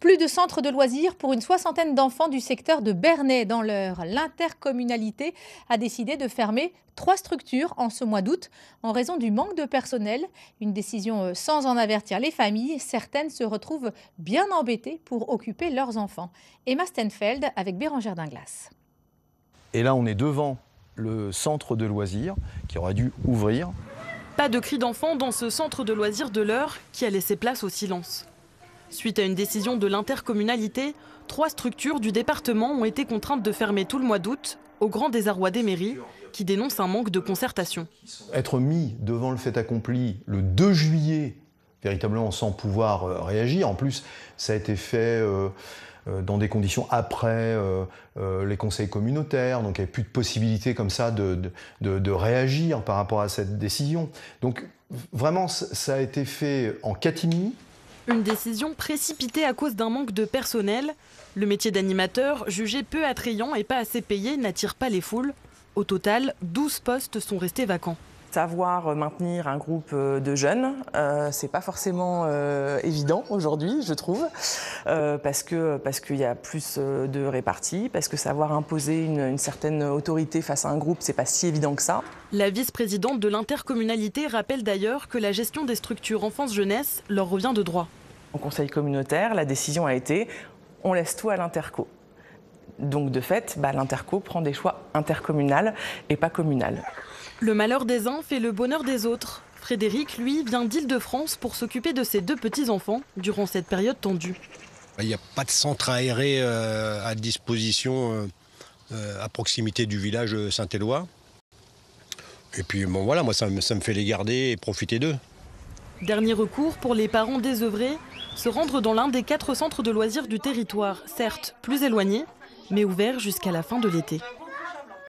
Plus de centres de loisirs pour une soixantaine d'enfants du secteur de Bernay dans l'heure. L'intercommunalité a décidé de fermer trois structures en ce mois d'août en raison du manque de personnel. Une décision euh, sans en avertir les familles. Certaines se retrouvent bien embêtées pour occuper leurs enfants. Emma Stenfeld avec Bérangère Dinglas. Et là, on est devant le centre de loisirs qui aurait dû ouvrir. Pas de cris d'enfants dans ce centre de loisirs de l'heure qui a laissé place au silence. Suite à une décision de l'intercommunalité, trois structures du département ont été contraintes de fermer tout le mois d'août, au grand désarroi des mairies, qui dénoncent un manque de concertation. Être mis devant le fait accompli le 2 juillet, véritablement sans pouvoir euh, réagir, en plus ça a été fait... Euh, euh, dans des conditions après les conseils communautaires, donc il n'y avait plus de possibilité comme ça de, de, réagir par rapport à cette décision. Donc vraiment, ça a été fait en catimini, une décision précipitée à cause d'un manque de personnel. Le métier d'animateur, jugé peu attrayant et pas assez payé, n'attire pas les foules. Au total, 12 postes sont restés vacants. Savoir euh, maintenir un groupe euh, de jeunes, euh, c'est pas forcément évident aujourd'hui, je trouve, parce parce qu'il y a plus de réparties, parce que savoir imposer une, une certaine autorité face à un groupe, c'est pas si évident que ça. La vice-présidente de l'intercommunalité rappelle d'ailleurs que la gestion des structures enfance-jeunesse leur revient de droit. Au conseil communautaire, la décision a été on laisse tout à l'interco. Donc de fait, bah, l'interco prend des choix intercommunaux et pas communaux. Le malheur des uns fait le bonheur des autres. Frédéric, lui, vient d'Île-de-France pour s'occuper de ses deux petits-enfants durant cette période tendue. Il n'y a pas de centre aéré euh, à disposition euh, euh, à proximité du village Saint-Éloi. Et puis bon voilà, moi ça me fait les garder et profiter d'eux. Dernier recours pour les parents désœuvrés, se rendre dans l'un des quatre centres de loisirs du territoire, certes plus éloignés, mais ouverts jusqu'à la fin de l'été.